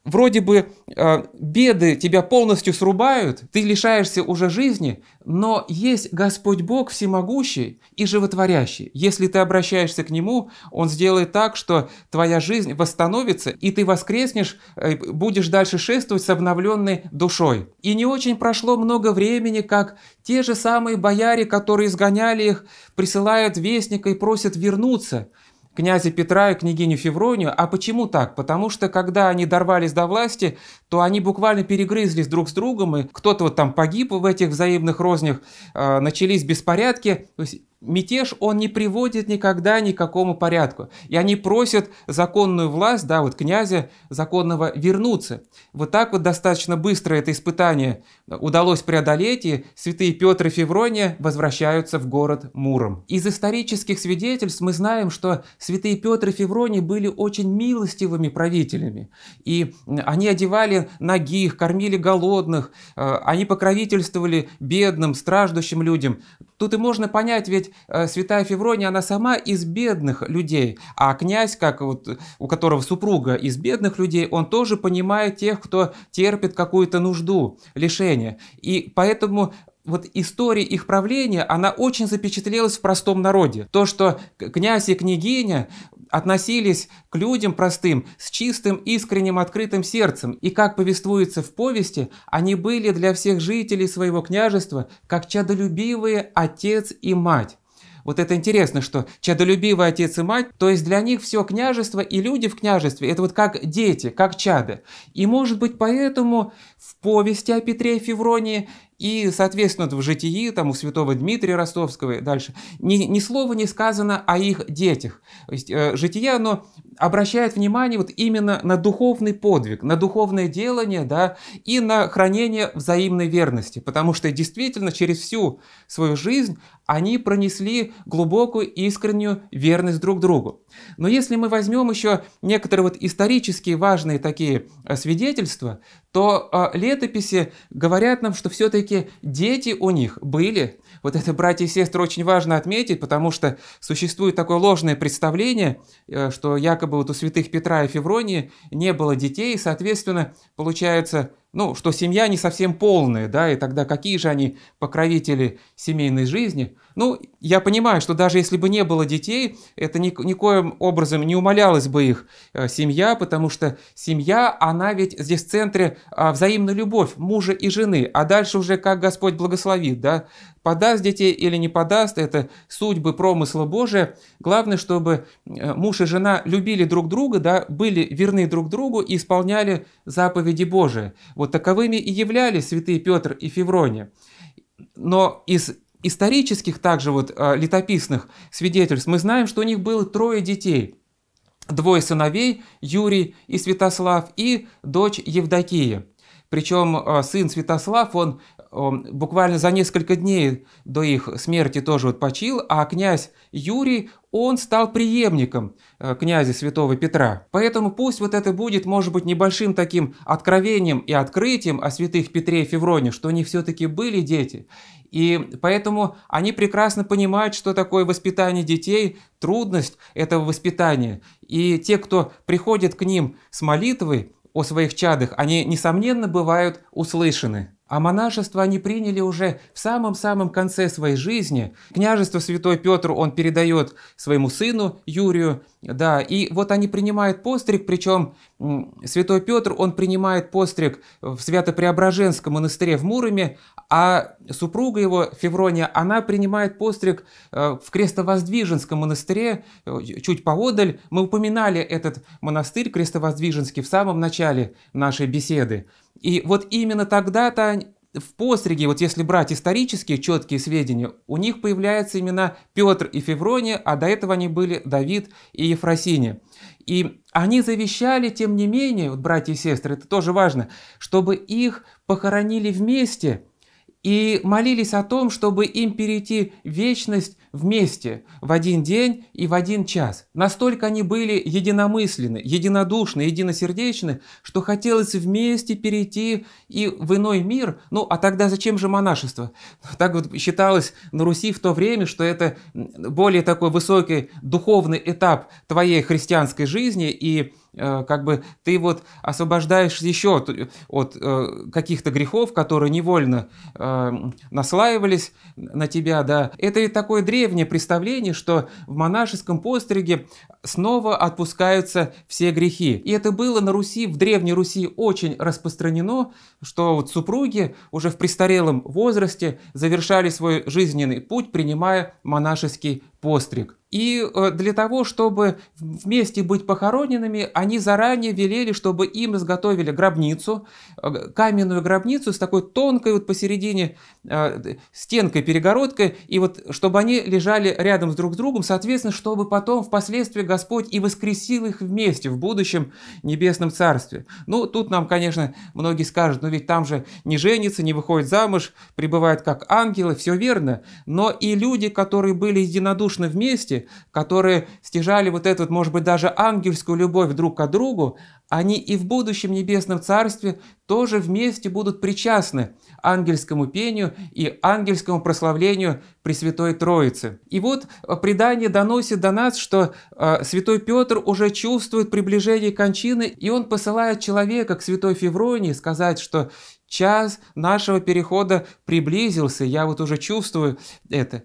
Speaker 1: Вроде бы э, беды тебя полностью срубают, ты лишаешься уже жизни, но есть Господь Бог всемогущий и животворящий. Если ты обращаешься к Нему, Он сделает так, что твоя жизнь восстановится, и ты воскреснешь, э, будешь дальше шествовать с обновленной душой. И не очень прошло много времени, как те же самые бояре, которые изгоняли их, присылают вестника и просят вернуться – князя Петра и княгиню Февронию. А почему так? Потому что, когда они дорвались до власти, то они буквально перегрызлись друг с другом, и кто-то вот там погиб в этих взаимных рознях, а, начались беспорядки мятеж, он не приводит никогда никакому порядку. И они просят законную власть, да, вот князя законного вернуться. Вот так вот достаточно быстро это испытание удалось преодолеть, и святые Петр и Феврония возвращаются в город Муром. Из исторических свидетельств мы знаем, что святые Петр и Феврония были очень милостивыми правителями. И они одевали ноги, их кормили голодных, э, они покровительствовали бедным, страждущим людям, Тут и можно понять, ведь э, святая Феврония, она сама из бедных людей, а князь, как вот, у которого супруга из бедных людей, он тоже понимает тех, кто терпит какую-то нужду, лишение. И поэтому вот история их правления, она очень запечатлелась в простом народе. То, что князь и княгиня относились к людям простым с чистым, искренним, открытым сердцем. И как повествуется в повести, они были для всех жителей своего княжества как чадолюбивые отец и мать. Вот это интересно, что чадолюбивый отец и мать, то есть для них все княжество и люди в княжестве, это вот как дети, как чады. И может быть поэтому в повести о Петре и Февронии и, соответственно, в житии там, у святого Дмитрия Ростовского и дальше ни, ни слова не сказано о их детях. То есть, э, житие, оно обращает внимание вот именно на духовный подвиг, на духовное делание да, и на хранение взаимной верности, потому что действительно через всю свою жизнь они пронесли глубокую искреннюю верность друг другу. Но если мы возьмем еще некоторые вот исторические важные такие э, свидетельства, то а, летописи говорят нам, что все-таки дети у них были. Вот это, братья и сестры, очень важно отметить, потому что существует такое ложное представление, э, что якобы вот у святых Петра и Февронии не было детей, и, соответственно, получается, ну, что семья не совсем полная, да, и тогда какие же они покровители семейной жизни – ну, я понимаю, что даже если бы не было детей, это ни, никоим образом не умалялась бы их э, семья, потому что семья, она ведь здесь в центре э, взаимная любовь мужа и жены, а дальше уже как Господь благословит, да, подаст детей или не подаст, это судьбы, промысла Божия. Главное, чтобы э, муж и жена любили друг друга, да, были верны друг другу и исполняли заповеди Божии. Вот таковыми и являлись святые Петр и Феврония. Но из исторических также вот а, летописных свидетельств мы знаем, что у них было трое детей. Двое сыновей, Юрий и Святослав, и дочь Евдокия. Причем а, сын Святослав, он а, буквально за несколько дней до их смерти тоже вот почил, а князь Юрий, он стал преемником э, князя святого Петра. Поэтому пусть вот это будет, может быть, небольшим таким откровением и открытием о святых Петре и Февроне, что у них все-таки были дети. И поэтому они прекрасно понимают, что такое воспитание детей, трудность этого воспитания. И те, кто приходит к ним с молитвой о своих чадах, они, несомненно, бывают услышаны. А монашество они приняли уже в самом-самом конце своей жизни. Княжество Святой Петр он передает своему сыну Юрию, да, и вот они принимают постриг, причем святой Петр, он принимает постриг в Свято-Преображенском монастыре в Муроме, а супруга его, Феврония, она принимает постриг э, в Крестовоздвиженском монастыре, э, чуть поодаль. Мы упоминали этот монастырь Крестовоздвиженский в самом начале нашей беседы. И вот именно тогда-то в постриге, вот если брать исторические четкие сведения, у них появляются имена Петр и Феврония, а до этого они были Давид и Ефросиния. И они завещали, тем не менее, вот братья и сестры, это тоже важно, чтобы их похоронили вместе и молились о том, чтобы им перейти вечность вместе в один день и в один час. Настолько они были единомысленны, единодушны, единосердечны, что хотелось вместе перейти и в иной мир. Ну, а тогда зачем же монашество? Так вот считалось на Руси в то время, что это более такой высокий духовный этап твоей христианской жизни и э, как бы ты вот освобождаешь еще от э, каких-то грехов, которые невольно э, наслаивались на тебя, да. Это и такой древний древнее представление, что в монашеском постриге снова отпускаются все грехи. И это было на Руси, в Древней Руси очень распространено, что вот супруги уже в престарелом возрасте завершали свой жизненный путь, принимая монашеский постриг. И э, для того, чтобы вместе быть похороненными, они заранее велели, чтобы им изготовили гробницу, э, каменную гробницу с такой тонкой вот посередине э, стенкой, перегородкой, и вот чтобы они лежали рядом с друг с другом, соответственно, чтобы потом впоследствии Господь и воскресил их вместе в будущем небесном царстве. Ну, тут нам, конечно, многие скажут, ну ведь там же не женится, не выходит замуж, пребывает как ангелы, все верно, но и люди, которые были единодушны вместе, которые стяжали вот эту, может быть, даже ангельскую любовь друг к другу, они и в будущем небесном царстве тоже вместе будут причастны ангельскому пению и ангельскому прославлению Пресвятой Троицы. И вот э, предание доносит до нас, что э, святой Петр уже чувствует приближение кончины, и он посылает человека к святой Февронии сказать, что час нашего перехода приблизился, я вот уже чувствую это.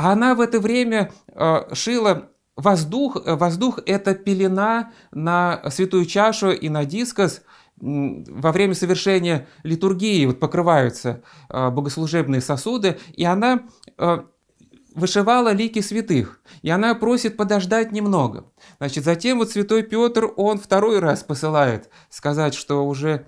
Speaker 1: А она в это время э, шила воздух. Э, воздух – это пелена на святую чашу и на дискос – во время совершения литургии вот покрываются э, богослужебные сосуды, и она э, вышивала лики святых, и она просит подождать немного. Значит, затем вот святой Петр, он второй раз посылает сказать, что уже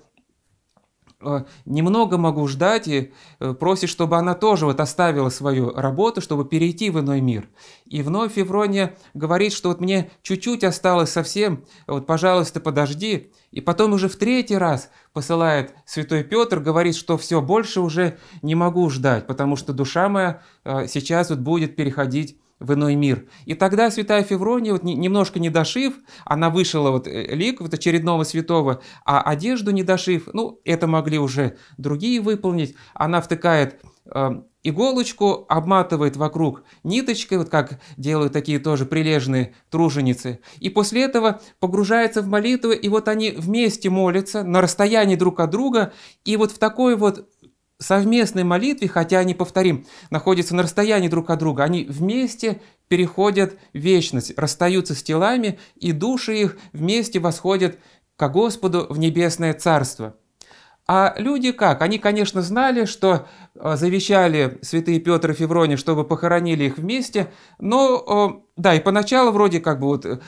Speaker 1: Э, немного могу ждать и э, просит, чтобы она тоже вот оставила свою работу, чтобы перейти в иной мир. И вновь Феврония говорит, что вот мне чуть-чуть осталось совсем, вот пожалуйста, подожди. И потом уже в третий раз посылает святой Петр, говорит, что все, больше уже не могу ждать, потому что душа моя э, сейчас вот будет переходить в иной мир. И тогда святая Феврония, вот немножко не дошив, она вышила вот э, лик вот очередного святого, а одежду не дошив, ну, это могли уже другие выполнить, она втыкает э, иголочку, обматывает вокруг ниточкой, вот как делают такие тоже прилежные труженицы, и после этого погружается в молитву, и вот они вместе молятся на расстоянии друг от друга, и вот в такой вот совместной молитве, хотя они, повторим, находятся на расстоянии друг от друга, они вместе переходят вечность, расстаются с телами, и души их вместе восходят ко Господу в небесное царство. А люди как? Они, конечно, знали, что э, завещали святые Петр и Февроне, чтобы похоронили их вместе, но э, да, и поначалу вроде как бы вот э,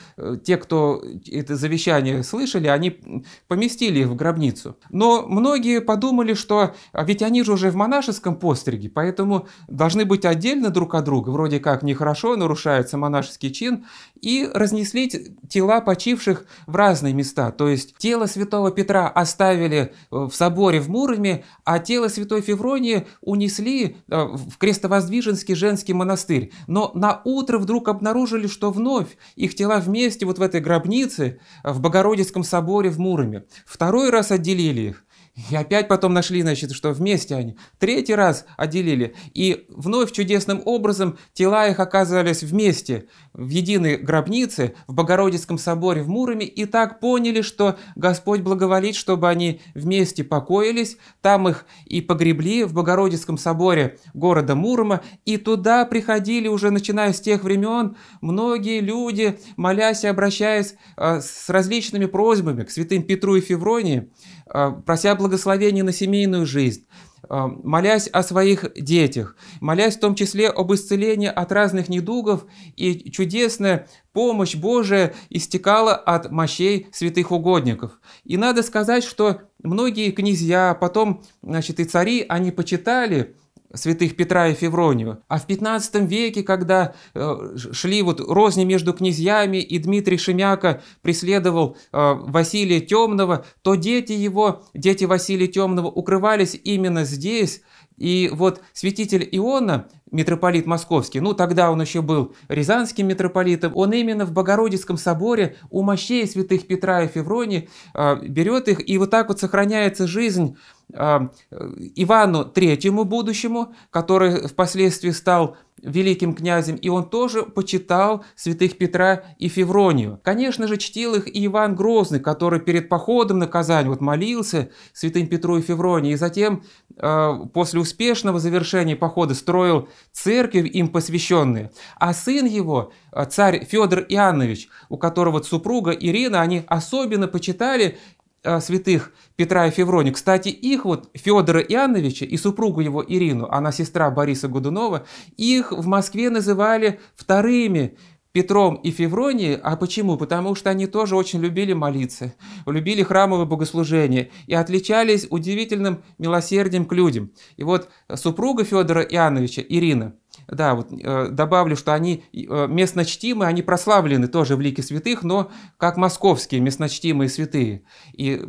Speaker 1: те, кто это завещание слышали, они поместили их в гробницу. Но многие подумали, что а ведь они же уже в монашеском постриге, поэтому должны быть отдельно друг от друга, вроде как нехорошо, нарушается монашеский чин, и разнесли тела почивших в разные места. То есть тело святого Петра оставили э, в соборе в Муроме, а тело святой Февронии унесли э, в Крестовоздвиженский женский монастырь. Но на утро вдруг обнаружили, обнаружили, что вновь их тела вместе вот в этой гробнице в Богородицком соборе в Муроме. Второй раз отделили их, и опять потом нашли, значит, что вместе они. Третий раз отделили. И вновь чудесным образом тела их оказывались вместе, в единой гробнице, в Богородицком соборе в Муроме. И так поняли, что Господь благоволит, чтобы они вместе покоились. Там их и погребли в Богородицком соборе города Мурома. И туда приходили уже, начиная с тех времен, многие люди, молясь и обращаясь э, с различными просьбами к святым Петру и Февронии, Э, прося благословения на семейную жизнь, э, молясь о своих детях, молясь в том числе об исцелении от разных недугов, и чудесная помощь Божия истекала от мощей святых угодников. И надо сказать, что многие князья, потом значит, и цари, они почитали святых Петра и Февронию. А в 15 веке, когда э, шли вот розни между князьями, и Дмитрий Шемяка преследовал э, Василия Темного, то дети его, дети Василия Темного, укрывались именно здесь. И вот святитель Иона, митрополит московский, ну тогда он еще был рязанским митрополитом, он именно в Богородицком соборе у мощей святых Петра и Февронии э, берет их, и вот так вот сохраняется жизнь а, э, Ивану Третьему будущему, который впоследствии стал великим князем, и он тоже почитал святых Петра и Февронию. Конечно же, чтил их и Иван Грозный, который перед походом на Казань вот молился святым Петру и Февронии, и затем, э, после успешного завершения похода, строил церковь им посвященные. А сын его, э, царь Федор Иоаннович, у которого супруга Ирина, они особенно почитали Э, святых Петра и Феврони. Кстати, их вот Федора Иоанновича и супругу его Ирину, она сестра Бориса Годунова, их в Москве называли вторыми Петром и Февронией. А почему? Потому что они тоже очень любили молиться, любили храмовое богослужение и отличались удивительным милосердием к людям. И вот супруга Федора Иоанновича, Ирина, да, вот э, добавлю, что они э, местночтимые, они прославлены тоже в лике святых, но как московские местночтимые святые. И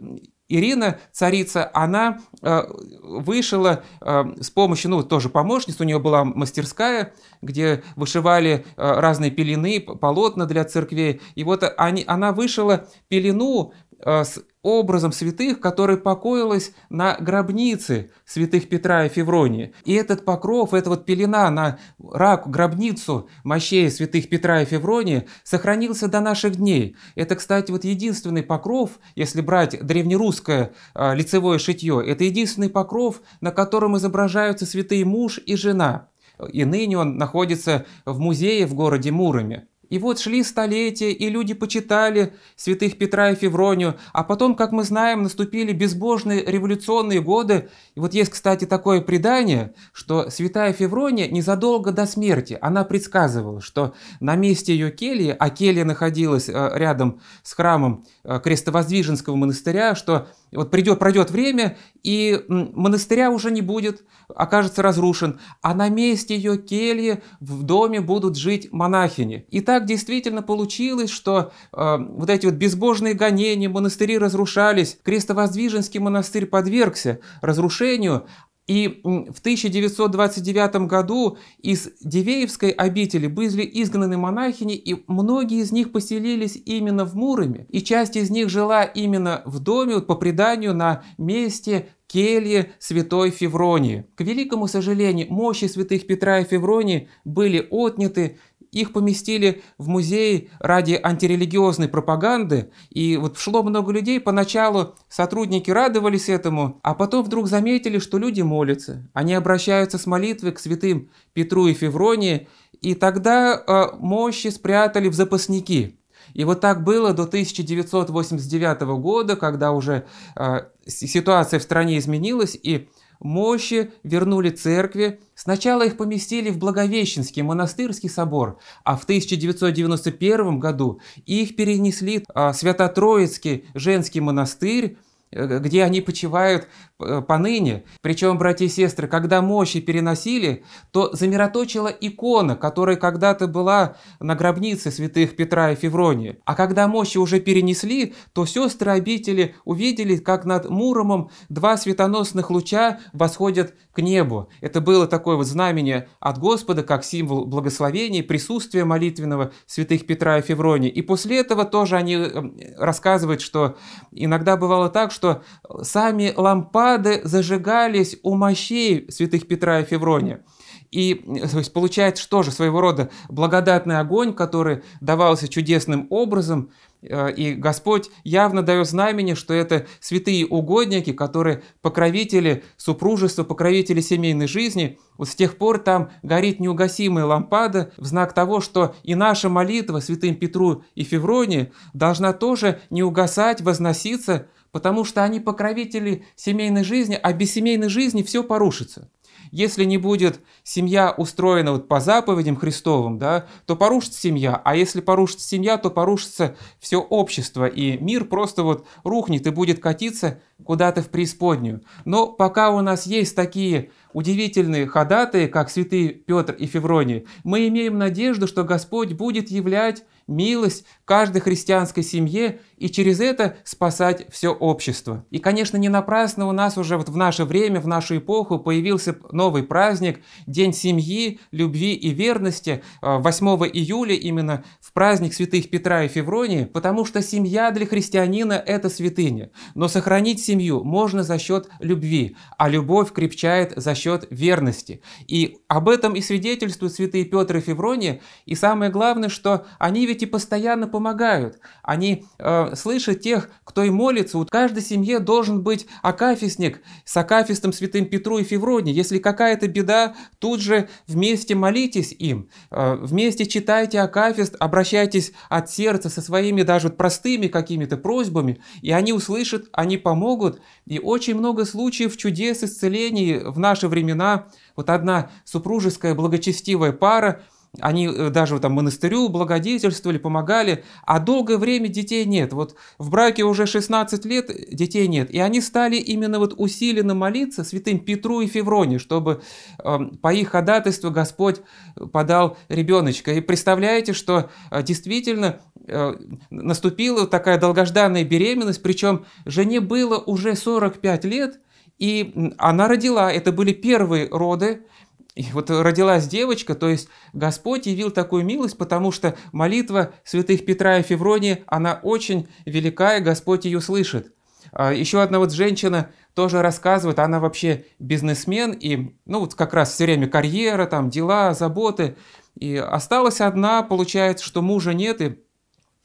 Speaker 1: Ирина, царица, она э, вышила э, с помощью, ну, тоже помощниц, у нее была мастерская, где вышивали э, разные пелены, полотна для церквей. И вот они, она вышила пелену Э, с образом святых, который покоилась на гробнице святых Петра и Февронии. И этот покров, эта вот пелена на раку, гробницу мощей святых Петра и Февронии сохранился до наших дней. Это, кстати, вот единственный покров, если брать древнерусское э, лицевое шитье, это единственный покров, на котором изображаются святые муж и жена. И ныне он находится в музее в городе Муроме. И вот шли столетия, и люди почитали святых Петра и Февронию, а потом, как мы знаем, наступили безбожные революционные годы. И вот есть, кстати, такое предание, что святая Феврония незадолго до смерти, она предсказывала, что на месте ее кельи, а келья находилась э, рядом с храмом э, Крестовоздвиженского монастыря, что вот придет, пройдет время, и монастыря уже не будет, окажется разрушен, а на месте ее кельи в доме будут жить монахини. И так так действительно получилось, что э, вот эти вот безбожные гонения, монастыри разрушались, Крестовоздвиженский монастырь подвергся разрушению, и в 1929 году из Дивеевской обители были изгнаны монахини, и многие из них поселились именно в Муроме. И часть из них жила именно в доме, по преданию, на месте кельи святой Февронии. К великому сожалению, мощи святых Петра и Февронии были отняты их поместили в музей ради антирелигиозной пропаганды, и вот шло много людей. Поначалу сотрудники радовались этому, а потом вдруг заметили, что люди молятся. Они обращаются с молитвы к святым Петру и Февронии, и тогда э, мощи спрятали в запасники. И вот так было до 1989 года, когда уже э, ситуация в стране изменилась, и Мощи вернули церкви. Сначала их поместили в Благовещенский монастырский собор, а в 1991 году их перенесли а, в Свято-Троицкий женский монастырь, э, где они почивают Э, поныне. Причем, братья и сестры, когда мощи переносили, то замироточила икона, которая когда-то была на гробнице святых Петра и Февронии. А когда мощи уже перенесли, то сестры обители увидели, как над Муромом два светоносных луча восходят к небу. Это было такое вот знамение от Господа, как символ благословения, присутствия молитвенного святых Петра и Февронии. И после этого тоже они э, рассказывают, что иногда бывало так, что сами лампады лампады зажигались у мощей святых Петра и Феврония. И то есть, получается, что же своего рода благодатный огонь, который давался чудесным образом, э, и Господь явно дает знамение, что это святые угодники, которые покровители супружества, покровители семейной жизни. Вот с тех пор там горит неугасимая лампада в знак того, что и наша молитва святым Петру и Февронии должна тоже не угасать, возноситься, потому что они покровители семейной жизни, а без семейной жизни все порушится. Если не будет семья устроена вот по заповедям Христовым, да, то порушится семья, а если порушится семья, то порушится все общество, и мир просто вот рухнет и будет катиться куда-то в преисподнюю. Но пока у нас есть такие удивительные ходатые, как святые Петр и Февроний, мы имеем надежду, что Господь будет являть милость каждой христианской семье и через это спасать все общество. И, конечно, не напрасно у нас уже вот в наше время, в нашу эпоху появился новый праздник – День семьи, любви и верности 8 э, июля именно в праздник святых Петра и Февронии, потому что семья для христианина – это святыня. Но сохранить семью можно за счет любви, а любовь крепчает за счет насчет верности. И об этом и свидетельствуют святые Петр и Феврония. И самое главное, что они ведь и постоянно помогают. Они э, слышат тех, кто и молится. У каждой семье должен быть акафистник с акафистом святым Петру и Февронии Если какая-то беда, тут же вместе молитесь им, э, вместе читайте акафист, обращайтесь от сердца со своими даже простыми какими-то просьбами, и они услышат, они помогут. И очень много случаев чудес исцелений в наше время времена вот одна супружеская благочестивая пара, они э, даже там монастырю благодетельствовали, помогали, а долгое время детей нет. Вот в браке уже 16 лет детей нет. И они стали именно вот усиленно молиться святым Петру и Февроне, чтобы э, по их ходатайству Господь подал ребеночка. И представляете, что э, действительно э, наступила такая долгожданная беременность, причем жене было уже 45 лет, и она родила, это были первые роды, и вот родилась девочка, то есть Господь явил такую милость, потому что молитва святых Петра и Февронии, она очень великая, Господь ее слышит. А Еще одна вот женщина тоже рассказывает, она вообще бизнесмен, и ну вот как раз все время карьера, там дела, заботы. И осталась одна, получается, что мужа нет, и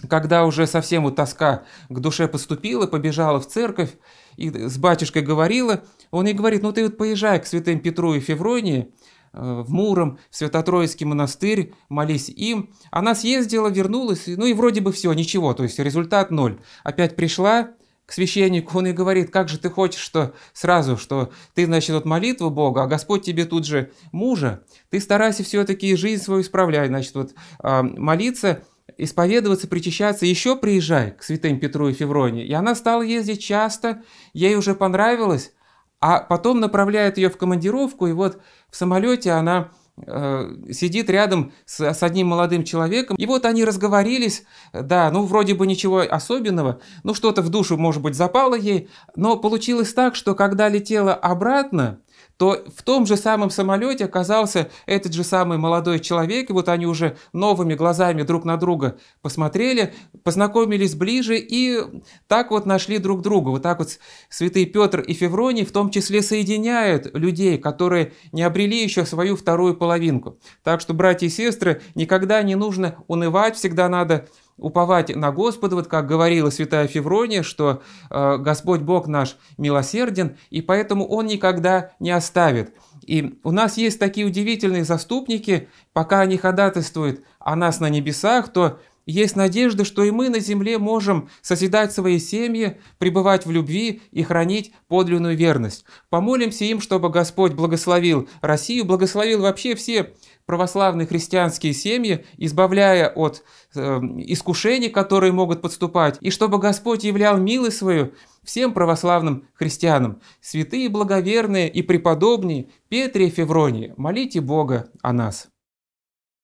Speaker 1: когда уже совсем вот тоска к душе поступила, побежала в церковь, и с батюшкой говорила, он ей говорит, ну ты вот поезжай к святым Петру и Февронии, э, в Муром, в Святотроицкий монастырь, молись им. Она съездила, вернулась, ну и вроде бы все, ничего, то есть результат ноль. Опять пришла, к священнику, он и говорит, как же ты хочешь, что сразу, что ты, значит, вот молитву Бога, а Господь тебе тут же мужа, ты старайся все-таки жизнь свою исправлять, значит, вот а, молиться, исповедоваться, причащаться, еще приезжай к святым Петру и Февроне. И она стала ездить часто, ей уже понравилось, а потом направляет ее в командировку, и вот в самолете она э, сидит рядом с, с одним молодым человеком. И вот они разговорились, да, ну вроде бы ничего особенного, ну что-то в душу, может быть, запало ей, но получилось так, что когда летела обратно, то в том же самом самолете оказался этот же самый молодой человек, и вот они уже новыми глазами друг на друга посмотрели, познакомились ближе и так вот нашли друг друга. Вот так вот святые Петр и Февроний в том числе соединяют людей, которые не обрели еще свою вторую половинку. Так что, братья и сестры, никогда не нужно унывать, всегда надо уповать на Господа, вот как говорила святая Феврония, что э, Господь Бог наш милосерден, и поэтому Он никогда не оставит. И у нас есть такие удивительные заступники, пока они ходатайствуют о нас на небесах, то есть надежда, что и мы на земле можем созидать свои семьи, пребывать в любви и хранить подлинную верность. Помолимся им, чтобы Господь благословил Россию, благословил вообще все православные христианские семьи, избавляя от э, искушений, которые могут подступать, и чтобы Господь являл милость свою всем православным христианам, святые, благоверные и преподобные Петре и Февронии, молите Бога о нас.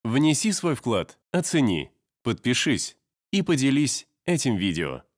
Speaker 1: Внеси свой вклад, оцени, подпишись и поделись этим видео.